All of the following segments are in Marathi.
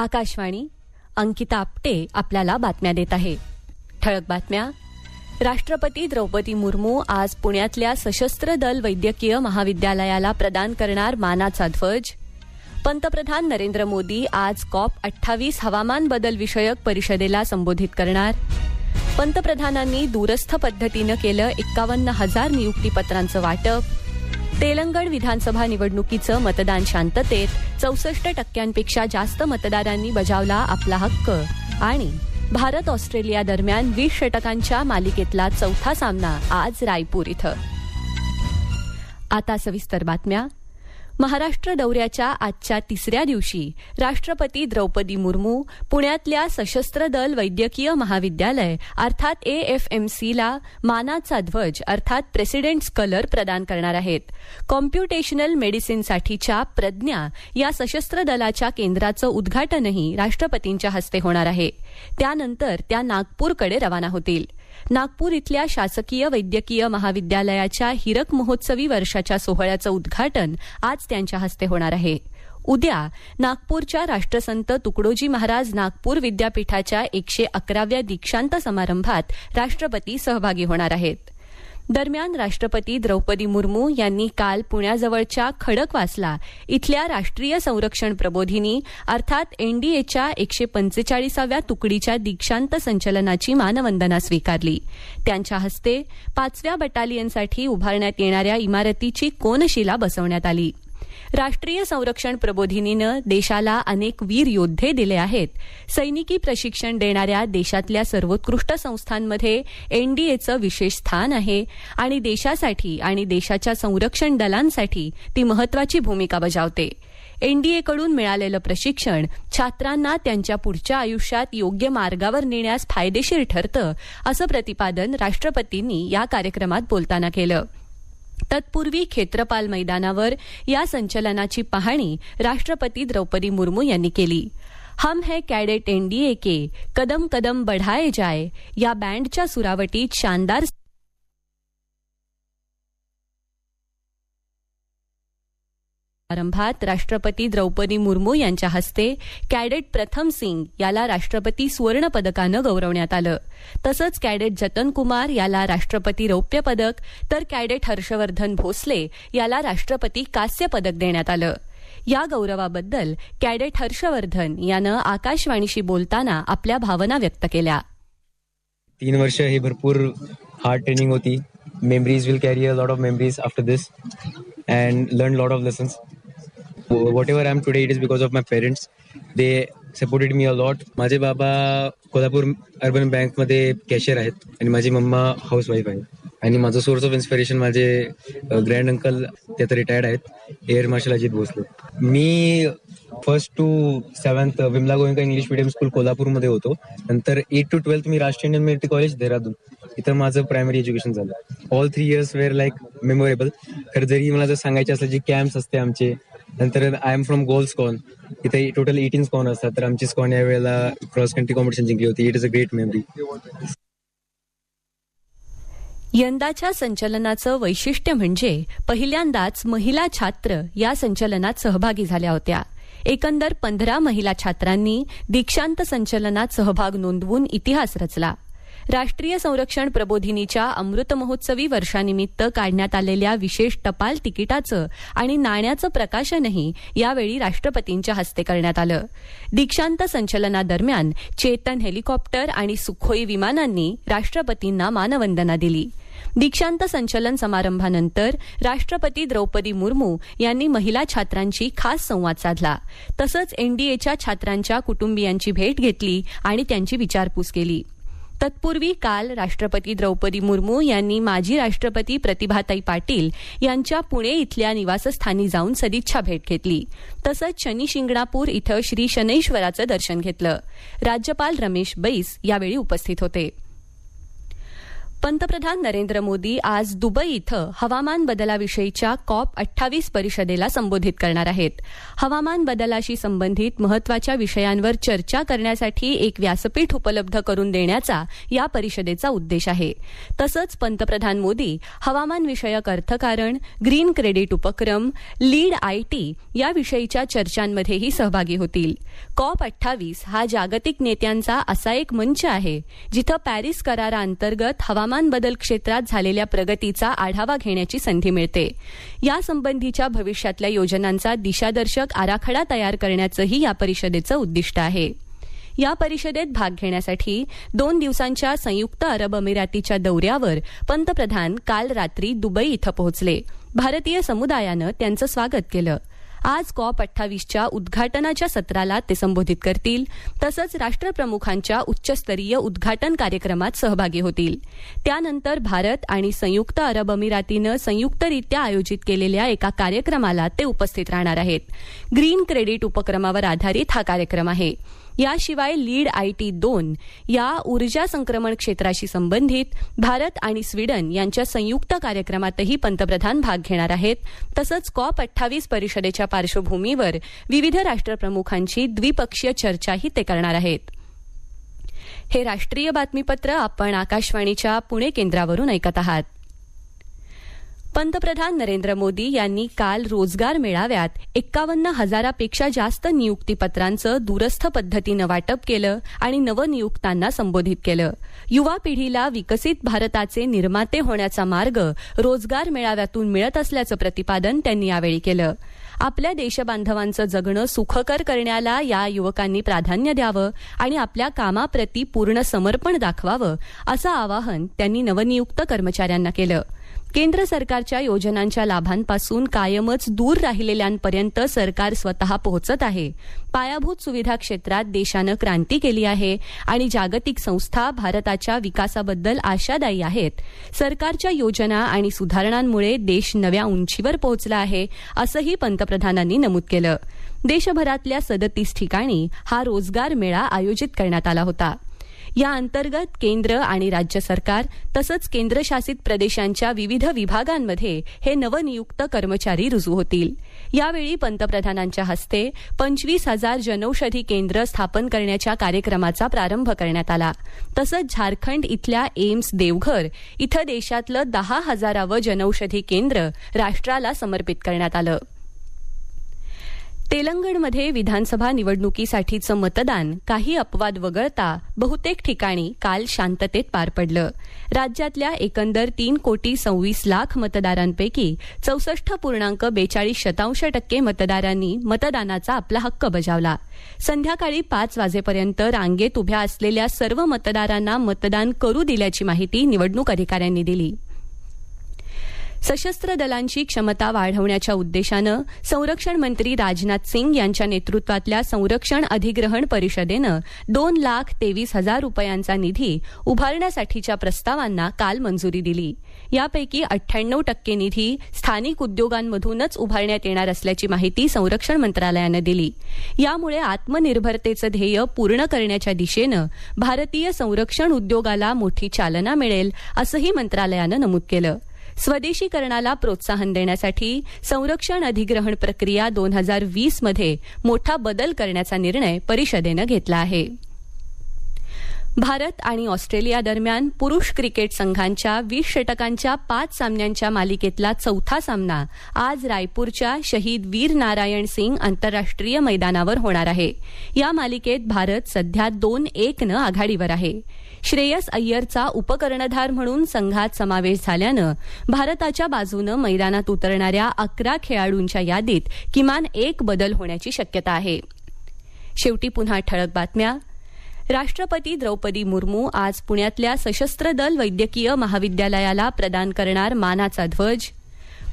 आकाशवाणी अंकिता आपटे आपल्याला बातम्या देत आहे ठळक बातम्या राष्ट्रपती द्रौपदी मुर्मू आज पुण्यातल्या सशस्त्र दल वैद्यकीय महाविद्यालयाला प्रदान करणार मानाचा ध्वज पंतप्रधान नरेंद्र मोदी आज कॉप अठ्ठावीस हवामान बदल विषयक परिषदेला संबोधित करणार पंतप्रधानांनी दूरस्थ पद्धतीनं केलं एक्कावन्न हजार नियुक्तीपत्रांचं वाटप तेलंगण विधानसभा निवडणुकीचं मतदान शांततेत चौसष्ट टक्क्यांपेक्षा जास्त मतदारांनी बजावला आपला हक्क आणि भारत ऑस्ट्रेलिया दरम्यान वीस षटकांच्या मालिकेतला चौथा सामना आज रायपूर इथं आता सविस्तर बातम्या महाराष्ट्र दौऱ्याच्या आजच्या तिसऱ्या दिवशी राष्ट्रपती द्रौपदी मुर्मू पुण्यातल्या सशस्त्र दल वैद्यकीय महाविद्यालय अर्थात एएफएमसीला मानाचा ध्वज अर्थात प्रेसिडेंट्स कलर प्रदान करणार आहेत कॉम्प्युटेशनल मेडिसिनसाठीच्या प्रज्ञा या सशस्त्र दलाच्या केंद्राचं उद्घाटनही राष्ट्रपतींच्या हस्ते होणार आहे त्यानंतर त्या नागपूरकडे रवाना होतील नागपूर इथल्या शासकीय वैद्यकीय महाविद्यालयाच्या हिरक महोत्सवी वर्षाच्या सोहळ्याचं उद्घाटन आज त्यांच्या हस्ते होणार आहे उद्या नागपूरच्या राष्ट्रसंत तुकडोजी महाराज नागपूर विद्यापीठाच्या एकशे अकराव्या दीक्षांत समारंभात राष्ट्रपती सहभागी होणार आहेत दरम्यान राष्ट्रपती द्रौपदी मुर्मू यांनी काल पुण्याजवळच्या खडकवासला इथल्या राष्ट्रीय संरक्षण प्रबोधिनी अर्थात एनडीएच्या एकशे पंचेचाळीसाव्या तुकडीच्या दीक्षांत संचलनाची मानवंदना स्वीकारली त्यांच्या हस्ते पाचव्या बटालियनसाठी उभारण्यात येणाऱ्या इमारतीची कोनशिला बसवण्यात आली राष्ट्रीय संरक्षण प्रबोधिनीनं देशाला अनेक वीर योद्धे दिले आहेत सैनिकी प्रशिक्षण देणाऱ्या देशातल्या सर्वोत्कृष्ट संस्थांमध्ये एनडीएचं विशेष स्थान आहे आणि देशासाठी आणि देशाच्या संरक्षण दलांसाठी ती महत्वाची भूमिका बजावते एनडीएकडून मिळालेलं प्रशिक्षण छात्रांना त्यांच्या पुढच्या आयुष्यात योग्य मार्गावर नेण्यास फायदेशीर ठरतं असं प्रतिपादन राष्ट्रपतींनी या कार्यक्रमात बोलताना केलं तत्पूर्वी खेत्रपाल मैदानावर या संचलनाची पाहणी राष्ट्रपती द्रौपदी मुर्मू यांनी केली हम है कॅडेट एनडीए के कदम कदम बढाए जाय या बँडच्या सुरावटीत शानदार समारंभात राष्ट्रपती द्रौपदी मुर्मू यांच्या हस्ते कॅडेट प्रथम सिंग याला राष्ट्रपती सुवर्ण पदकानं गौरवण्यात आलं तसंच कॅडेट जतन कुमार याला राष्ट्रपती रौप्य पदक तर कॅडेट हर्षवर्धन भोसले याला राष्ट्रपती कांस्य पदक देण्यात आलं या गौरवाबद्दल कॅडेट हर्षवर्धन यानं आकाशवाणीशी बोलताना आपल्या भावना व्यक्त केल्या तीन वर्ष हे भरपूर हार्ड ट्रेनिंग होती memories will carry a lot of memories after this and learn lot of lessons whatever I am today it is because of my parents they supported me lot माझे बाबा कोल्हापूर अर्बन बँक मध्ये कॅशियर आहेत आणि माझी मम्मा हाऊस वाईफ आहे आणि माझं सोर्स ऑफ इन्स्पिरेशन माझे ग्रँड अंकल ते तर रिटायर्ड आहेत एअर मार्शल अजित भोसले मी first to seventh Vimala Goenka English medium school कोल्हापूरमध्ये होतो नंतर एट टू ट्वेल्थ मी राष्ट्रीय इंडियन कॉलेज देहरादून इथं माझं प्रायमरी एज्युकेशन झालं all three years were like memorable तर जरी मला जर सांगायचे असेल जे कॅम्प्स असते आमचे नंतर I am from golf squadron इथे टोटल एटीन स्कॉन असतात तर आमची स्कॉन या वेळेला क्रॉस कंट्री कॉम्पिटिशन जिंकली होती it is a great memory यंदाच्या संचलनाचं वैशिष्ट्य म्हणजे पहिल्यांदाच महिला छात्र या संचलनात सहभागी झाल्या होत्या एकंदर पंधरा महिला छात्रांनी दीक्षांत संचलनात सहभाग नोंदवून इतिहास रचला राष्ट्रीय संरक्षण प्रबोधिनीच्या अमृतमहोत्सवी वर्षानिमित्त काढण्यात आलेल्या विशेष टपाल तिकिटाचं आणि नाण्याचं प्रकाशनही यावेळी राष्ट्रपतींच्या हस्ते करण्यात आलं दीक्षांत संचलनादरम्यान चेतन हेलिकॉप्टर आणि सुखोई विमानांनी राष्ट्रपतींना मानवंदना दिली दीक्षांत संचलन समारंभानंतर राष्ट्रपती द्रौपदी मुर्मू यांनी महिला छात्रांशी खास संवाद साधला तसंच एनडीएच्या छात्रांच्या कुटुंबियांची भेट घेतली आणि त्यांची विचारपूस केली तत्पूर्वी काल राष्ट्रपती द्रौपदी मुर्मू यांनी माजी राष्ट्रपती प्रतिभाताई पाटील यांच्या पुणे इथल्या निवासस्थानी जाऊन सदिच्छा भेट घेतली तसंच शनी शिंगणापूर इथं श्री शनैश्वराचं दर्शन घेतलं राज्यपाल रमेश बैस यावेळी उपस्थित होते पंतप्रधान नरेंद्र मोदी आज दुबई इथं हवामान बदलाविषयीच्या कॉप अठ्ठावीस परिषदेला संबोधित करणार आहेत हवामान बदलाशी संबंधित महत्वाच्या विषयांवर चर्चा करण्यासाठी एक व्यासपीठ उपलब्ध करून देण्याचा या परिषदेचा उद्देश आहे तसंच पंतप्रधान मोदी हवामान विषयक अर्थकारण ग्रीन क्रेडिट उपक्रम लीड आयटी याविषयीच्या चर्चांमध्येही सहभागी होतील कॉप अठ्ठावीस हा जागतिक नेत्यांचा असा एक मंच आहे जिथं पॅरिस कराराअंतर्गत हवामान हवामान बदल क्षेत्रात झालेल्या प्रगतीचा आढावा घेण्याची संधी मिळते यासंबंधीच्या भविष्यातल्या योजनांचा दिशादर्शक आराखडा तयार करण्याचंही या परिषदेचं उद्दिष्ट आहे या परिषदेत भाग घेण्यासाठी दोन दिवसांच्या संयुक्त अरब अमिरातीच्या दौऱ्यावर पंतप्रधान काल रात्री दुबई इथं पोहोचले भारतीय समुदायानं त्यांचं स्वागत केलं आज कॉप अठ्ठावीसच्या उद्घाटनाच्या सत्राला ते संबोधित करतील तसंच राष्ट्रप्रमुखांच्या उच्चस्तरीय उद्घाटन कार्यक्रमात सहभागी होतील त्यानंतर भारत आणि संयुक्त अरब अमिरातीनं संयुक्तरित्या आयोजित केलेल्या एका कार्यक्रमाला ते उपस्थित राहणार आहेत ग्रीन क्रेडिट उपक्रमावर आधारित हा कार्यक्रम आहे याशिवाय लीड आयटी दोन या ऊर्जा संक्रमण क्षेत्राशी संबंधित भारत आणि स्वीडन यांच्या संयुक्त कार्यक्रमातही पंतप्रधान भाग घेणार आहेत तसंच कॉप अठ्ठावीस परिषदेच्या पार्श्वभूमीवर विविध राष्ट्रप्रमुखांची द्विपक्षीय चर्चाही ते करणार आहेत हे राष्ट्रीय बातमीपत्र आपण आकाशवाणीच्या पुणे केंद्रावरून ऐकत आहात पंतप्रधान नरेंद्र मोदी यांनी काल रोजगार मेळाव्यात एक्कावन्न हजारापेक्षा जास्त नियुक्तीपत्रांचं दूरस्थ पद्धतीनं वाटप केलं आणि नवनियुक्तांना संबोधित केलं युवा पिढीला विकसित भारताचे निर्माते होण्याचा मार्ग रोजगार मेळाव्यातून मिळत असल्याचं प्रतिपादन त्यांनी यावेळी केलं आपल्या देशबांधवांचं जगणं सुखकर करण्याला या युवकांनी प्राधान्य द्यावं आणि आपल्या कामाप्रती पूर्ण समर्पण दाखवावं असं आवाहन त्यांनी नवनियुक्त कर्मचाऱ्यांना केलं केंद्र सरकारच्या योजनांच्या लाभांपासून कायमच दूर राहिलेल्यांपर्यंत सरकार स्वतः पोहोचत आहे पायाभूत सुविधा क्षेत्रात देशानं क्रांती केली आहे आणि जागतिक संस्था भारताच्या विकासाबद्दल आशादायी आहेत सरकारच्या योजना आणि सुधारणांमुळे देश नव्या उंचीवर पोहोचला आहे असंही पंतप्रधानांनी नमूद केलं देशभरातल्या सदतीस ठिकाणी हा रोजगार मेळा आयोजित करण्यात आला होता या अंतर्गत केंद्र आणि राज्य सरकार तसंच केंद्रशासित प्रदेशांच्या विविध विभागांमध्ये हे नवनियुक्त कर्मचारी रुजू होतील यावेळी पंतप्रधानांच्या हस्ते पंचवीस हजार जनौषधी केंद्र स्थापन करण्याच्या कार्यक्रमाचा प्रारंभ करण्यात आला तसंच झारखंड इथल्या एम्स देवघर इथं देशातलं दहा हजारावं जनौषधी केंद्र राष्ट्राला समर्पित करण्यात आलं तेलंगणमध्ये विधानसभा निवडणुकीसाठीचं मतदान काही अपवाद वगळता बहुतेक ठिकाणी काल शांततेत पार पडलं राज्यातल्या एकंदर तीन कोटी सव्वीस लाख मतदारांपैकी चौसष्ट पूर्णांक बेचाळीस शतांश टक्के मतदारांनी मतदानाचा आपला हक्क बजावला संध्याकाळी पाच वाजेपर्यंत रांगेत उभ्या असलेल्या सर्व मतदारांना मतदान करू दिल्याची माहिती निवडणूक अधिकाऱ्यांनी दिली सशस्त्र दलांची क्षमता वाढवण्याच्या उद्देशानं संरक्षण मंत्री राजनाथ सिंग यांच्या नेतृत्वातल्या संरक्षण अधिग्रहण परिषदेनं दोन लाख तेवीस हजार रुपयांचा निधी उभारण्यासाठीच्या प्रस्तावांना काल मंजुरी दिली यापैकी अठ्ठ्याण्णव टक्के निधी स्थानिक उद्योगांमधूनच उभारण्यात येणार असल्याची माहिती संरक्षण मंत्रालयानं दिली यामुळे आत्मनिर्भरतेचं ध्येय पूर्ण करण्याच्या दिशेनं भारतीय संरक्षण उद्योगाला मोठी चालना मिळेल असंही मंत्रालयानं नमूद केलं स्वदेशीकरणाला प्रोत्साहन देण्यासाठी संरक्षण अधिग्रहण प्रक्रिया दोन हजार वीसमध्ये मोठा बदल करण्याचा निर्णय परिषदेनं घेतला आहे भारत आणि ऑस्ट्रेलिया दरम्यान पुरुष क्रिकेट संघांच्या वीस षटकांच्या पाच सामन्यांच्या मालिकेतला चौथा सामना आज रायपूरच्या शहीद वीर नारायण सिंग आंतरराष्ट्रीय मैदानावर होणार आहे या मालिकेत भारत सध्या दोन एकनं आघाडीवर आहे श्रेयस अय्यरचा उपकर्णधार म्हणून संघात समावेश झाल्यानं भारताच्या बाजूनं मैदानात उतरणाऱ्या अकरा खेळाडूंच्या यादीत किमान एक बदल होण्याची शक्यता आहे शेवटी पुन्हा ठळक बातम्या राष्ट्रपती द्रौपदी मुर्मू आज पुण्यातल्या सशस्त्र दल वैद्यकीय महाविद्यालयाला प्रदान करणार मानाचा ध्वज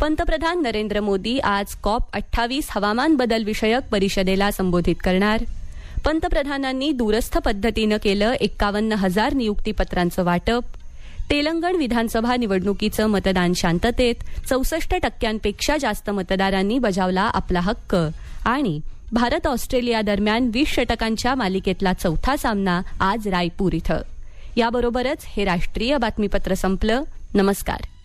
पंतप्रधान नरेंद्र मोदी आज कॉप अठ्ठावीस हवामान बदल विषयक परिषदेला संबोधित करणार पंतप्रधानांनी दूरस्थ पद्धतीनं केलं एक्कावन्न हजार नियुक्तीपत्रांचं वाटप तेलंगण विधानसभा निवडणुकीचं मतदान शांततेत चौसष्ट टक्क्यांपेक्षा जास्त मतदारांनी बजावला आपला हक्क आणि भारत ऑस्ट्रेलिया दरम्यान वीस षटकांच्या मालिकेतला चौथा सामना आज रायपूर इथं याबरोबरच हे राष्ट्रीय बातमीपत्र संपलं नमस्कार